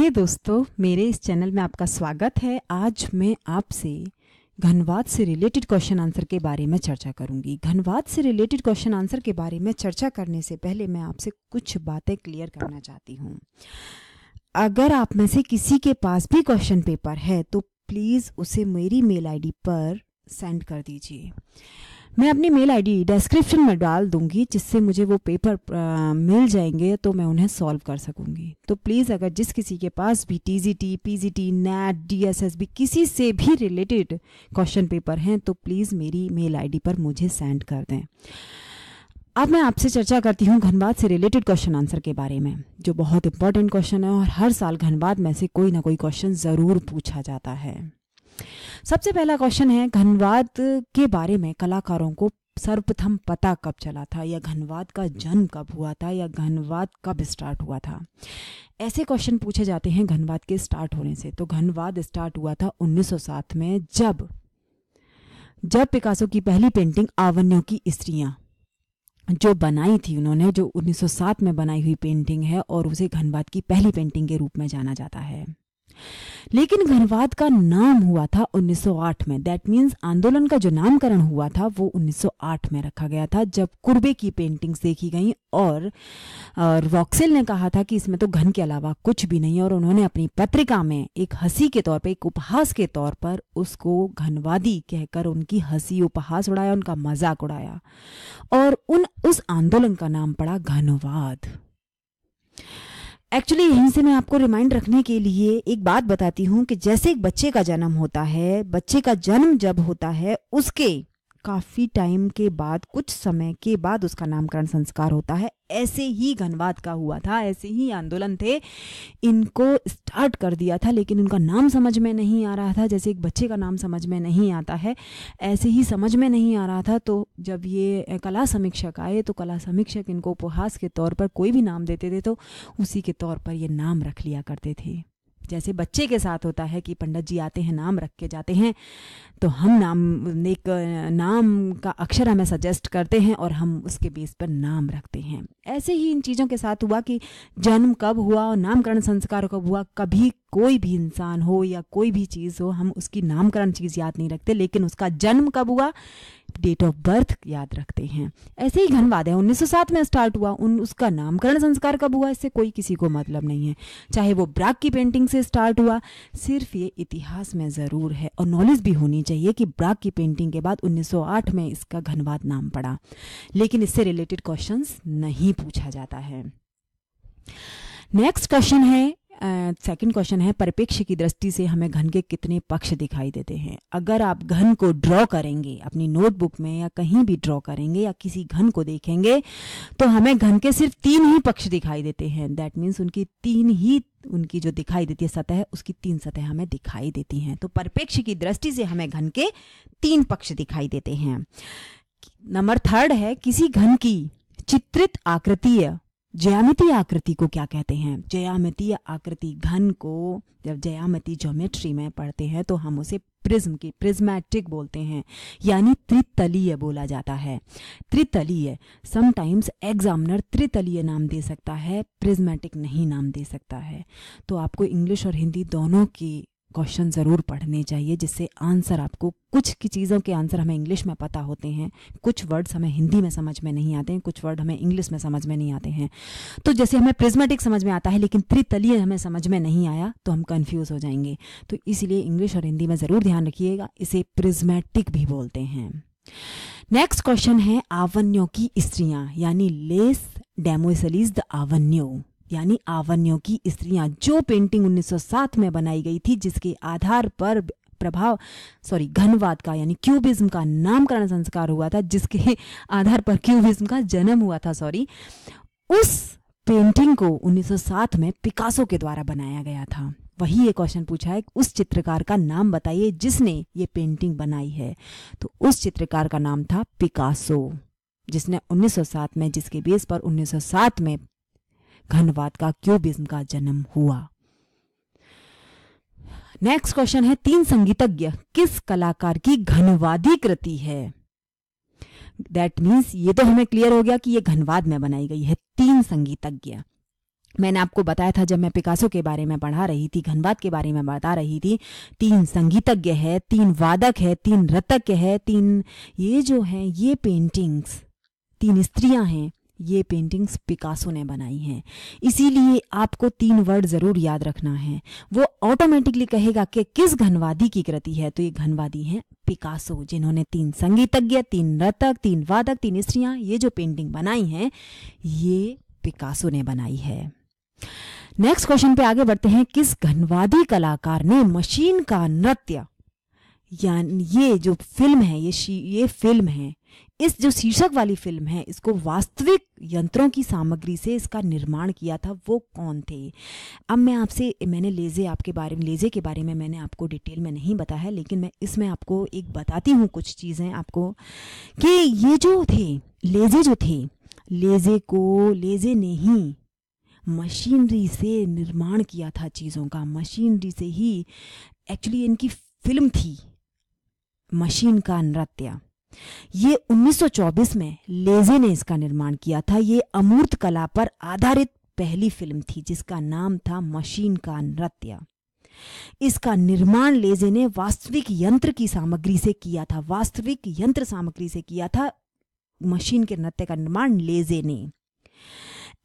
हे hey दोस्तों मेरे इस चैनल में आपका स्वागत है आज मैं आपसे घनवाद से रिलेटेड क्वेश्चन आंसर के बारे में चर्चा करूंगी घनवाद से रिलेटेड क्वेश्चन आंसर के बारे में चर्चा करने से पहले मैं आपसे कुछ बातें क्लियर करना चाहती हूँ अगर आप में से किसी के पास भी क्वेश्चन पेपर है तो प्लीज़ उसे मेरी मेल आईडी पर सेंड कर दीजिए मैं अपनी मेल आईडी डिस्क्रिप्शन में डाल दूंगी जिससे मुझे वो पेपर मिल जाएंगे तो मैं उन्हें सॉल्व कर सकूंगी तो प्लीज़ अगर जिस किसी के पास भी T G T P G T net D S S B किसी से भी रिलेटेड क्वेश्चन पेपर हैं तो प्लीज़ मेरी मेल आईडी पर मुझे सेंड कर दें अब मैं आपसे चर्चा करती हूँ घनवाद से रिलेटेड क्वेश्चन आंसर के बारे में जो बहुत इंपॉर्टेंट क्वेश्चन है और हर साल घनबाद में से कोई ना कोई क्वेश्चन ज़रूर पूछा जाता है सबसे पहला क्वेश्चन है घनवाद के बारे में कलाकारों को सर्वप्रथम पता कब चला था या घनवाद का जन्म कब हुआ था या घनवाद कब स्टार्ट हुआ था ऐसे क्वेश्चन पूछे जाते हैं घनवाद के स्टार्ट होने से तो घनवाद स्टार्ट हुआ था 1907 में जब जब पिकासो की पहली पेंटिंग आवन्यों की स्त्रियां जो बनाई थी उन्होंने जो 1907 में बनाई हुई पेंटिंग है और उसे घनवाद की पहली पेंटिंग के रूप में जाना जाता है लेकिन घनवाद का नाम हुआ था 1908 में दैट मीन्स आंदोलन का जो नामकरण हुआ था वो 1908 में रखा गया था जब कुर्बे की पेंटिंग्स देखी गई और रॉक्सेल ने कहा था कि इसमें तो घन के अलावा कुछ भी नहीं और उन्होंने अपनी पत्रिका में एक हंसी के तौर पर एक उपहास के तौर पर उसको घनवादी कहकर उनकी हंसी उपहास उड़ाया उनका मजाक उड़ाया और उन उस आंदोलन का नाम पड़ा घनवाद एक्चुअली यहीं से मैं आपको रिमाइंड रखने के लिए एक बात बताती हूँ कि जैसे एक बच्चे का जन्म होता है बच्चे का जन्म जब होता है उसके काफ़ी टाइम के बाद कुछ समय के बाद उसका नामकरण संस्कार होता है ऐसे ही घनवाद का हुआ था ऐसे ही आंदोलन थे इनको स्टार्ट कर दिया था लेकिन उनका नाम समझ में नहीं आ रहा था जैसे एक बच्चे का नाम समझ में नहीं आता है ऐसे ही समझ में नहीं आ रहा था तो जब ये कला समीक्षक आए तो कला समीक्षक इनको उपहास के तौर पर कोई भी नाम देते थे तो उसी के तौर पर ये नाम रख लिया करते थे जैसे बच्चे के साथ होता है कि पंडित जी आते हैं नाम रख के जाते हैं तो हम नाम एक नाम का अक्षर हमें सजेस्ट करते हैं और हम उसके बेस पर नाम रखते हैं ऐसे ही इन चीज़ों के साथ हुआ कि जन्म कब हुआ और नामकरण संस्कार कब हुआ कभी कोई भी इंसान हो या कोई भी चीज़ हो हम उसकी नामकरण चीज़ याद नहीं रखते लेकिन उसका जन्म कब हुआ डेट ऑफ बर्थ याद रखते हैं ऐसे ही घनवाद है 1907 में स्टार्ट हुआ उन उसका नामकरण संस्कार कब हुआ इससे कोई किसी को मतलब नहीं है चाहे वो ब्राक की पेंटिंग से स्टार्ट हुआ सिर्फ ये इतिहास में ज़रूर है और नॉलेज भी होनी चाहिए कि ब्राक की पेंटिंग के बाद 1908 में इसका घनवाद नाम पड़ा लेकिन इससे रिलेटेड क्वेश्चन नहीं पूछा जाता है नेक्स्ट क्वेश्चन है सेकंड क्वेश्चन है परिपेक्ष की दृष्टि से हमें घन के कितने पक्ष दिखाई देते हैं अगर आप घन को ड्रॉ करेंगे अपनी नोटबुक में या कहीं भी ड्रॉ करेंगे या किसी घन को देखेंगे तो हमें घन के सिर्फ तीन ही पक्ष दिखाई देते हैं दैट मीन्स उनकी तीन ही उनकी जो दिखाई देती है सतह उसकी तीन सतह हमें दिखाई देती हैं तो परिपेक्ष की दृष्टि से हमें घन के तीन पक्ष दिखाई देते हैं नंबर थर्ड है किसी घन की चित्रित आकृतीय ज्यामिति आकृति को क्या कहते हैं ज्यामिति आकृति घन को जब ज्यामिति ज्योमेट्री में पढ़ते हैं तो हम उसे प्रिज्म की प्रिज्मेटिक बोलते हैं यानी त्रितलीय बोला जाता है त्रितलीय समटाइम्स एग्जामिनर त्रितलीय नाम दे सकता है प्रिज्मेटिक नहीं नाम दे सकता है तो आपको इंग्लिश और हिंदी दोनों की क्वेश्चन ज़रूर पढ़ने चाहिए जिससे आंसर आपको कुछ की चीज़ों के आंसर हमें इंग्लिश में पता होते हैं कुछ वर्ड्स हमें हिंदी में समझ में नहीं आते हैं कुछ वर्ड हमें इंग्लिश में समझ में नहीं आते हैं तो जैसे हमें प्रिज्मेटिक समझ में आता है लेकिन त्रितलीय हमें समझ में नहीं आया तो हम कन्फ्यूज़ हो जाएंगे तो इसलिए इंग्लिश और हिंदी में ज़रूर ध्यान रखिएगा इसे प्रिज्मेटिक भी बोलते हैं नेक्स्ट क्वेश्चन है आवन्यों की स्त्रियां यानी लेस डेमोसलीज द आवन्यो यानी आवन्यों की स्त्रियां जो पेंटिंग 1907 में बनाई गई थी जिसके आधार पर प्रभाव सॉरी घनवाद का यानी क्यूबिज्म का नामकरण संस्कार हुआ था जिसके आधार पर क्यूबिज्म का जन्म हुआ था सॉरी उस पेंटिंग को 1907 में पिकासो के द्वारा बनाया गया था वही ये क्वेश्चन पूछा है उस चित्रकार का नाम बताइए जिसने ये पेंटिंग बनाई है तो उस चित्रकार का नाम था पिकासो जिसने 1907 में जिसके बेस पर 1907 में घनवाद का क्यूबिज्म का जन्म हुआ नेक्स्ट क्वेश्चन है तीन संगीतज्ञ किस कलाकार की घनवादी कृति है दैट मीन्स ये तो हमें क्लियर हो गया कि ये घनवाद में बनाई गई है तीन संगीतज्ञ मैंने आपको बताया था जब मैं पिकासो के बारे में पढ़ा रही थी घनवाद के बारे में बता रही थी तीन संगीतज्ञ है तीन वादक है तीन रतक है तीन ये जो है ये पेंटिंग्स तीन स्त्रियां हैं ये पेंटिंग्स पिकासो ने बनाई हैं इसीलिए आपको तीन वर्ड ज़रूर याद रखना है वो ऑटोमेटिकली कहेगा कि किस घनवादी की कृति है तो ये घनवादी हैं पिकासो जिन्होंने तीन संगीतज्ञ तीन नर्तक तीन वादक तीन स्त्रियां ये जो पेंटिंग बनाई हैं ये पिकासो ने बनाई है नेक्स्ट क्वेश्चन पे आगे बढ़ते हैं किस घनवादी कलाकार ने मशीन का नृत्य यानी ये जो फिल्म है ये ये फिल्म है इस जो शीर्षक वाली फिल्म है इसको वास्तविक यंत्रों की सामग्री से इसका निर्माण किया था वो कौन थे अब मैं आपसे मैंने लेजे आपके बारे में लेजे के बारे में मैंने आपको डिटेल में नहीं बताया है लेकिन मैं इसमें आपको एक बताती हूँ कुछ चीज़ें आपको कि ये जो थे लेजे जो थे लेजे को लेजे ने ही मशीनरी से निर्माण किया था चीज़ों का मशीनरी से ही एक्चुअली इनकी फिल्म थी मशीन का नृत्य ये 1924 में लेजे ने इसका निर्माण किया था ये अमूर्त कला पर आधारित पहली फिल्म थी जिसका नाम था मशीन का नृत्य इसका निर्माण लेजे ने वास्तविक यंत्र की सामग्री से किया था वास्तविक यंत्र सामग्री से किया था मशीन के नृत्य का निर्माण लेजे ने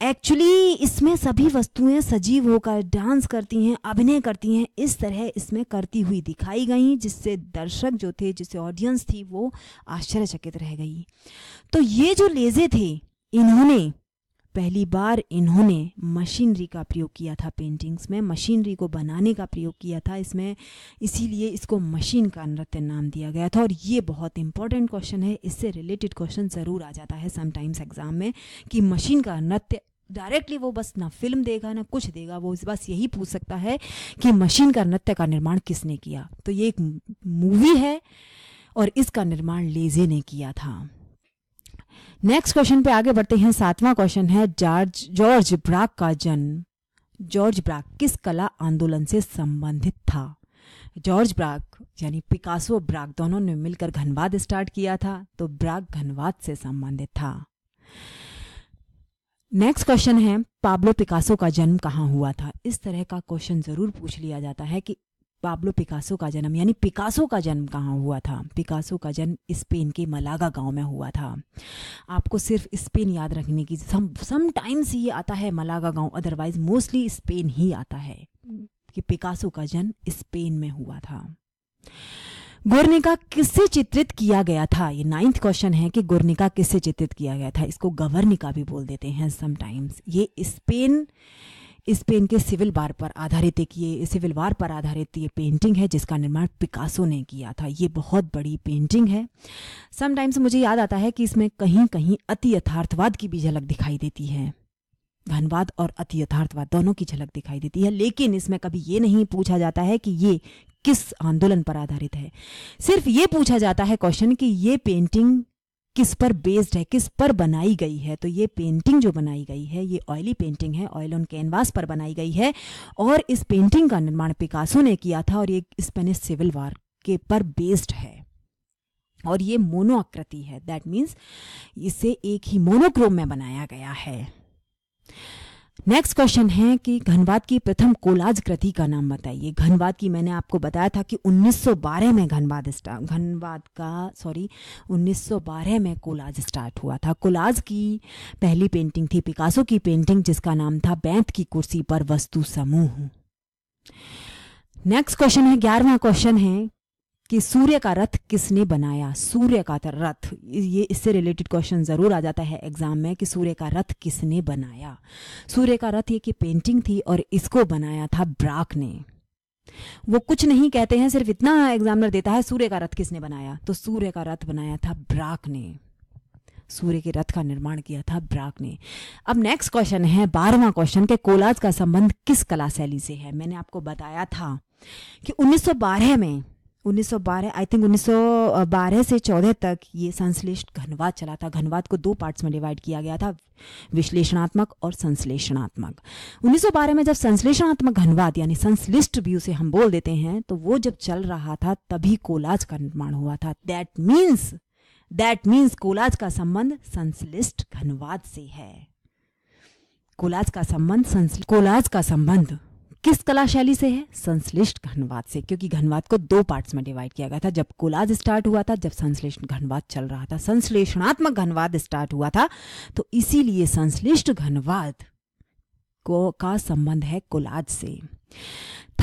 एक्चुअली इसमें सभी वस्तुएं सजीव होकर डांस करती हैं अभिनय करती हैं इस तरह इसमें करती हुई दिखाई गई जिससे दर्शक जो थे जिसे ऑडियंस थी वो आश्चर्यचकित रह गई तो ये जो लेजे थे इन्होंने पहली बार इन्होंने मशीनरी का प्रयोग किया था पेंटिंग्स में मशीनरी को बनाने का प्रयोग किया था इसमें इसीलिए इसको मशीन का नृत्य नाम दिया गया था और ये बहुत इंपॉर्टेंट क्वेश्चन है इससे रिलेटेड क्वेश्चन ज़रूर आ जाता है समटाइम्स एग्जाम में कि मशीन का नृत्य डायरेक्टली वो बस ना फिल्म देगा ना कुछ देगा वो बस यही पूछ सकता है कि मशीन का नृत्य का निर्माण किसने किया तो ये एक मूवी है और इसका निर्माण लेजे ने किया था नेक्स्ट क्वेश्चन पे आगे बढ़ते हैं सातवां क्वेश्चन है जॉर्ज जॉर्ज ब्राक का जन्म जॉर्ज ब्राक किस कला आंदोलन से संबंधित था जॉर्ज ब्राक यानी पिकासो ब्राक दोनों ने मिलकर घनवाद स्टार्ट किया था तो ब्राक घनवाद से संबंधित था नेक्स्ट क्वेश्चन है पाब्लो पिकासो का जन्म कहाँ हुआ था इस तरह का क्वेश्चन जरूर पूछ लिया जाता है कि पाब्लो पिकासो का जन्म यानी पिकासो का जन्म कहाँ हुआ था पिकासो का जन्म स्पेन के मलागा गांव में हुआ था आपको सिर्फ स्पेन याद रखने की सम सम टाइम्स ये आता है मलागा गांव अदरवाइज मोस्टली स्पेन ही आता है कि पिकासो का जन्म स्पेन में हुआ था गुर्निका किससे चित्रित किया गया था ये नाइन्थ क्वेश्चन है कि गुर्निका किससे चित्रित किया गया था इसको गवर्निका भी बोल देते हैं समटाइम्स ये स्पेन स्पेन के सिविल वार पर आधारित एक ये सिविल वार पर आधारित ये पेंटिंग है जिसका निर्माण पिकासो ने किया था ये बहुत बड़ी पेंटिंग है समटाइम्स मुझे याद आता है कि इसमें कहीं कहीं अति यथार्थवाद की भी झलक दिखाई देती है धनवाद और अति यथार्थवाद दोनों की झलक दिखाई देती है लेकिन इसमें कभी ये नहीं पूछा जाता है कि ये किस आंदोलन पर आधारित है सिर्फ ये पूछा जाता है क्वेश्चन कि ये पेंटिंग किस पर बेस्ड है किस पर बनाई गई है तो ये पेंटिंग जो बनाई गई है ये ऑयली पेंटिंग है ऑयल ऑन कैनवास पर बनाई गई है और इस पेंटिंग का निर्माण पिकासो ने किया था और ये स्पेनिश सिविल वार के पर बेस्ड है और ये मोनो आकृति है दैट मीन्स इसे एक ही मोनोक्रोम में बनाया गया है नेक्स्ट क्वेश्चन है कि घनवाद की प्रथम कोलाज कृति का नाम बताइए घनवाद की मैंने आपको बताया था कि 1912 में घनवाद स्टार्ट घनवाद का सॉरी 1912 में कोलाज स्टार्ट हुआ था कोलाज की पहली पेंटिंग थी पिकासो की पेंटिंग जिसका नाम था बैंत की कुर्सी पर वस्तु समूह नेक्स्ट क्वेश्चन है ग्यारहवा क्वेश्चन है कि सूर्य का रथ किसने बनाया सूर्य का रथ ये इससे रिलेटेड क्वेश्चन ज़रूर आ जाता है एग्जाम में कि सूर्य का रथ किसने बनाया सूर्य का रथ ये कि पेंटिंग थी और इसको बनाया था ब्राक ने वो कुछ नहीं कहते हैं सिर्फ इतना एग्जामिनर देता है सूर्य का रथ किसने बनाया तो सूर्य का रथ बनाया था ब्राक ने सूर्य के रथ का निर्माण किया था ब्राक ने अब नेक्स्ट क्वेश्चन है बारहवां क्वेश्चन के कोलाज का संबंध किस कला शैली से है मैंने आपको बताया था कि 1912 में 1912 आई थिंक 1912 से 14 तक ये संश्लिष्ट घनवाद चला था घनवाद को दो पार्ट्स में डिवाइड किया गया था विश्लेषणात्मक और संश्लेषणात्मक 1912 में जब संश्लेषणात्मक घनवाद यानी संश्लिष्ट भी उसे हम बोल देते हैं तो वो जब चल रहा था तभी कोलाज का निर्माण हुआ था that means that means collage का संबंध संश्लिष्ट घनवाद से है कोलाज का संबंध कोलाज का संबंध किस कला शैली से है संश्लिष्ट घनवाद से क्योंकि घनवाद को दो पार्ट्स में डिवाइड किया गया था जब कोलाज स्टार्ट हुआ था जब संश्लिष्ट घनवाद चल रहा था संश्लेषणात्मक घनवाद स्टार्ट हुआ था तो इसीलिए संश्लिष्ट घनवाद को का संबंध है कोलाज से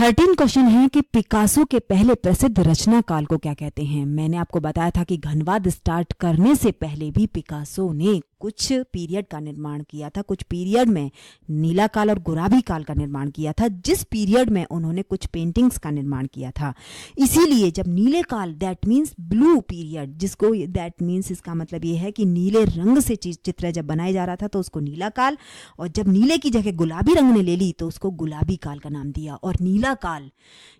थर्टीन क्वेश्चन है कि पिकासो के पहले प्रसिद्ध रचना काल को क्या कहते हैं मैंने आपको बताया था कि घनवाद स्टार्ट करने से पहले भी पिकासो ने कुछ पीरियड का निर्माण किया था कुछ पीरियड में नीला काल और गुलाबी काल का निर्माण किया था जिस पीरियड में उन्होंने कुछ पेंटिंग्स का निर्माण किया था इसीलिए जब नीले काल दैट मीन्स ब्लू पीरियड जिसको दैट मीन्स इसका मतलब ये है कि नीले रंग से चित्र जब बनाया जा रहा था तो उसको नीला काल और जब नीले की जगह गुलाबी रंग ने ले ली तो उसको गुलाबी काल का नाम दिया और नीले नीला काल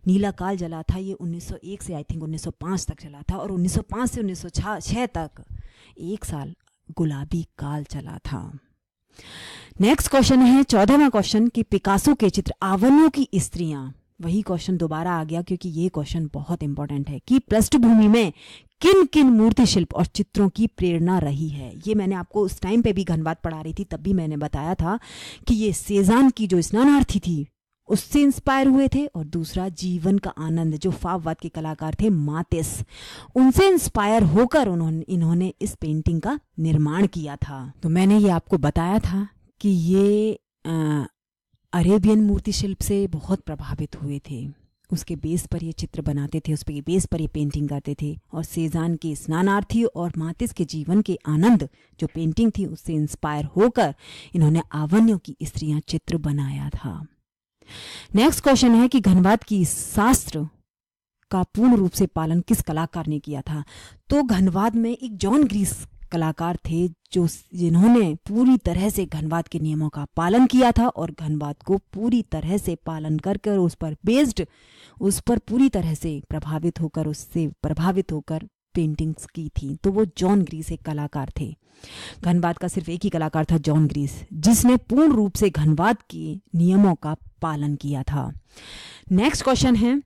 नीला काल जला था ये 1901 से आई थिंक 1905 तक चला था और 1905 से 1906 तक एक साल गुलाबी काल चला था नेक्स्ट क्वेश्चन है चौदहवा क्वेश्चन कि पिकासो के चित्र आवनों की स्त्रियां वही क्वेश्चन दोबारा आ गया क्योंकि ये क्वेश्चन बहुत इंपॉर्टेंट है कि पृष्ठभूमि में किन किन मूर्ति शिल्प और चित्रों की प्रेरणा रही है ये मैंने आपको उस टाइम पे भी घनवाद पढ़ा रही थी तब भी मैंने बताया था कि ये सेजान की जो स्नानार्थी थी उससे इंस्पायर हुए थे और दूसरा जीवन का आनंद जो फाववाद के कलाकार थे मातिस उनसे इंस्पायर होकर उन्होंने इन्होंने इस पेंटिंग का निर्माण किया था तो मैंने ये आपको बताया था कि ये आ, अरेबियन मूर्ति शिल्प से बहुत प्रभावित हुए थे उसके बेस पर ये चित्र बनाते थे उस पर बेस पर ये पेंटिंग करते थे और सेजान के स्नानार्थी और मातिस के जीवन के आनंद जो पेंटिंग थी उससे इंस्पायर होकर इन्होंने आवन्यों की स्त्रियां चित्र बनाया था नेक्स्ट क्वेश्चन है कि घनवाद की शास्त्र का पूर्ण रूप से पालन किस कलाकार ने किया था तो घनवाद में एक जॉन ग्रीस कलाकार थे जो जिन्होंने पूरी तरह से घनवाद के नियमों का पालन किया था और घनवाद को पूरी तरह से पालन कर कर उस पर बेस्ड उस पर पूरी तरह से प्रभावित होकर उससे प्रभावित होकर पेंटिंग्स की थी तो वो जॉन ग्रीस एक कलाकार थे घनवाद का सिर्फ एक ही कलाकार था जॉन ग्रीस जिसने पूर्ण रूप से घनवाद के नियमों का पालन किया था नेक्स्ट क्वेश्चन है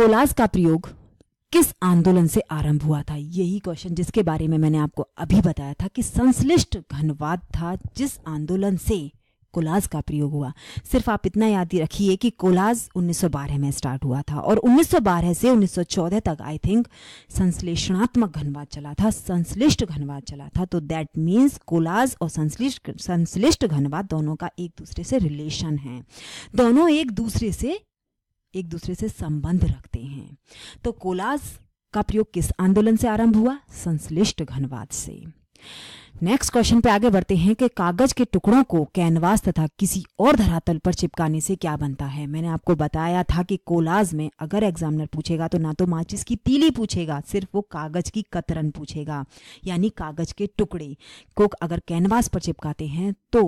कोलाज का प्रयोग किस आंदोलन से आरंभ हुआ था यही क्वेश्चन जिसके बारे में मैंने आपको अभी बताया था कि संश्लिष्ट घनवाद था जिस आंदोलन से कोलाज का प्रयोग हुआ सिर्फ आप इतना याद रखिए कि कोलाज 1912 में स्टार्ट हुआ था और 1912 से 1914 तक आई थिंक संश्लेषणात्मक घनवाद चला था संश्लिष्ट घनवाद चला था तो दैट मीन्स कोलाज और संश्लिष्ट संश्लिष्ट घनवाद दोनों का एक दूसरे से रिलेशन है दोनों एक दूसरे से एक दूसरे से संबंध रखते हैं तो कोलाज का प्रयोग किस आंदोलन से आरंभ हुआ संश्लिष्ट घनवाद से नेक्स्ट क्वेश्चन पे आगे बढ़ते हैं कि कागज के टुकड़ों को कैनवास तथा किसी और धरातल पर चिपकाने से क्या बनता है मैंने आपको बताया था कि कोलाज में अगर एग्जामिनर पूछेगा तो ना तो माचिस की तीली पूछेगा सिर्फ वो कागज की कतरन पूछेगा यानी कागज के टुकड़े को अगर कैनवास पर चिपकाते हैं तो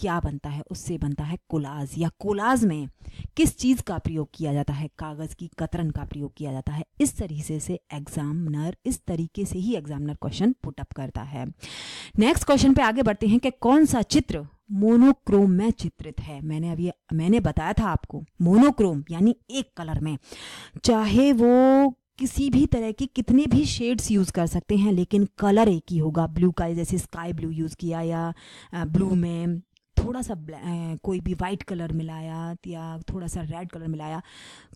क्या बनता है उससे बनता है कोलाज या कोलाज में किस चीज़ का प्रयोग किया जाता है कागज़ की कतरन का प्रयोग किया जाता है इस तरीके से एग्जामिनर इस तरीके से ही एग्जामिनर क्वेश्चन पुटअप करता है नेक्स्ट क्वेश्चन पे आगे बढ़ते हैं कि कौन सा चित्र मोनोक्रोम में चित्रित है मैंने अभी मैंने बताया था आपको मोनोक्रोम यानी एक कलर में चाहे वो किसी भी तरह के कितने भी शेड्स यूज़ कर सकते हैं लेकिन कलर एक ही होगा ब्लू का जैसे स्काई ब्लू यूज़ किया या ब्लू में थोड़ा सा कोई भी वाइट कलर मिलाया या थोड़ा सा रेड कलर मिलाया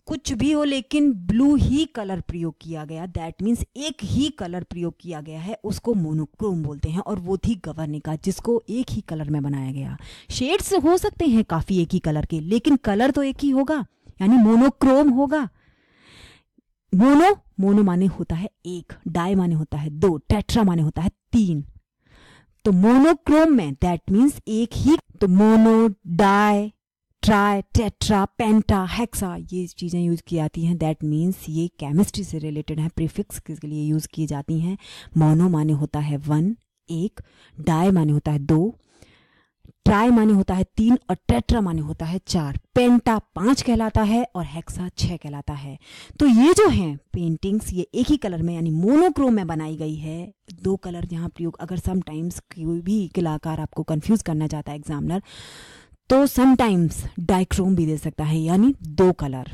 कुछ भी हो लेकिन ब्लू ही कलर प्रयोग किया गया दैट मीन्स एक ही कलर प्रयोग किया गया है उसको मोनोक्रोम बोलते हैं और वो थी गवर्निका जिसको एक ही कलर में बनाया गया शेड्स हो सकते हैं काफ़ी एक ही कलर के लेकिन कलर तो एक ही होगा यानी मोनोक्रोम होगा मोनो मोनो माने होता है एक डाई माने होता है दो टेट्रा माने होता है तीन तो मोनोक्रोम में दैट मीन्स एक ही तो mono di tri tetra penta hexa ये चीज़ें यूज़ की जाती हैं दैट मीन्स ये केमिस्ट्री से रिलेटेड है प्रीफिक्स के लिए यूज़ की जाती हैं मोनो माने होता है वन एक डाई माने होता है दो ट्राई माने होता है तीन और टेट्रा माने होता है चार पेंटा पांच कहलाता है और हेक्सा छह कहलाता है तो ये जो है पेंटिंग्स ये एक ही कलर में यानी मोनोक्रोम में बनाई गई है दो कलर यहाँ प्रयोग अगर समटाइम्स कोई भी कलाकार आपको कंफ्यूज करना चाहता है एग्जामिनर तो समटाइम्स डाइक्रोम भी दे सकता है यानी दो कलर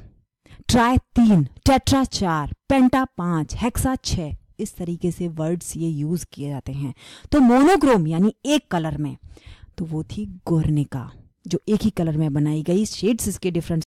ट्राई तीन टेट्रा चार पेंटा पांच हेक्सा छ इस तरीके से वर्ड्स ये यूज किए जाते हैं तो मोनोक्रोम यानी एक कलर में तो वो थी गोरने का जो एक ही कलर में बनाई गई शेड्स इसके डिफरेंट